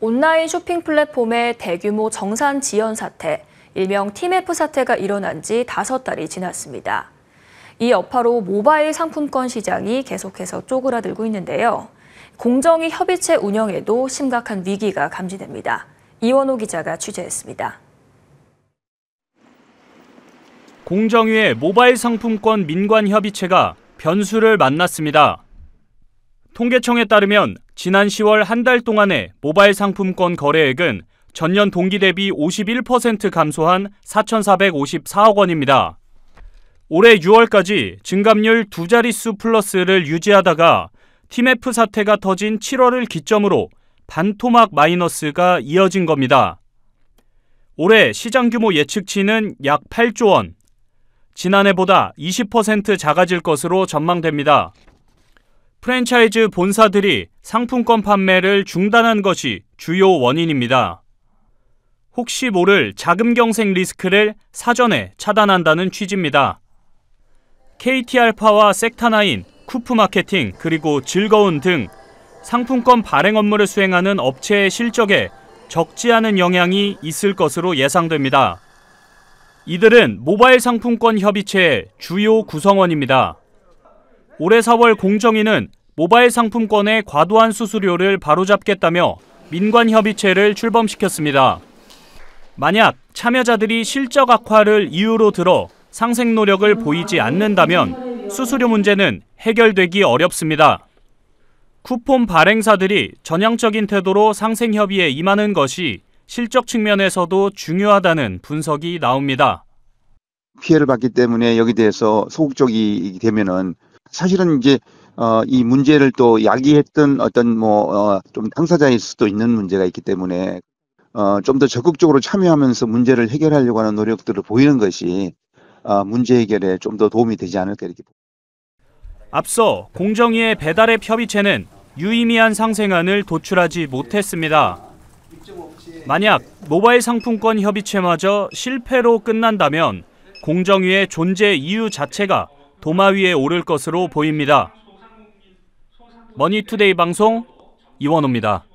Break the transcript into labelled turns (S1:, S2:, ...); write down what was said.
S1: 온라인 쇼핑 플랫폼의 대규모 정산 지연 사태, 일명 TMF 사태가 일어난 지 다섯 달이 지났습니다. 이 여파로 모바일 상품권 시장이 계속해서 쪼그라들고 있는데요. 공정위 협의체 운영에도 심각한 위기가 감지됩니다. 이원호 기자가 취재했습니다.
S2: 공정위의 모바일 상품권 민관협의체가 변수를 만났습니다. 통계청에 따르면 지난 10월 한 달 동안의 모바일 상품권 거래액은 전년 동기 대비 51% 감소한 4,454억 원입니다. 올해 6월까지 증감률 두 자릿수 플러스를 유지하다가 티메프 사태가 터진 7월을 기점으로 반토막 마이너스가 이어진 겁니다. 올해 시장 규모 예측치는 약 8조 원, 지난해보다 20% 작아질 것으로 전망됩니다. 프랜차이즈 본사들이 상품권 판매를 중단한 것이 주요 원인입니다. 혹시 모를 자금 경색 리스크를 사전에 차단한다는 취지입니다. KT알파와 섹타나인, 쿠프마케팅, 그리고 즐거운 등 상품권 발행 업무를 수행하는 업체의 실적에 적지 않은 영향이 있을 것으로 예상됩니다. 이들은 모바일 상품권 협의체의 주요 구성원입니다. 올해 4월 공정위는 모바일 상품권의 과도한 수수료를 바로잡겠다며 민관협의체를 출범시켰습니다. 만약 참여자들이 실적 악화를 이유로 들어 상생 노력을 보이지 않는다면 수수료 문제는 해결되기 어렵습니다. 쿠폰 발행사들이 전향적인 태도로 상생 협의에 임하는 것이 실적 측면에서도 중요하다는 분석이 나옵니다.
S3: 피해를 받기 때문에 여기 대해서 소극적이 되면은 사실은 이제 어, 이 문제를 또 야기했던 어떤 뭐좀 어, 당사자일 수도 있는 문제가 있기 때문에 어, 좀 더 적극적으로 참여하면서 문제를 해결하려고 하는 노력들을 보이는 것이 어, 문제 해결에 좀 더 도움이 되지 않을까 이렇게
S2: 앞서 공정위의 배달앱 협의체는 유의미한 상생안을 도출하지 못했습니다. 만약 모바일 상품권 협의체마저 실패로 끝난다면 공정위의 존재 이유 자체가 도마 위에 오를 것으로 보입니다. 머니투데이 방송 이원호입니다.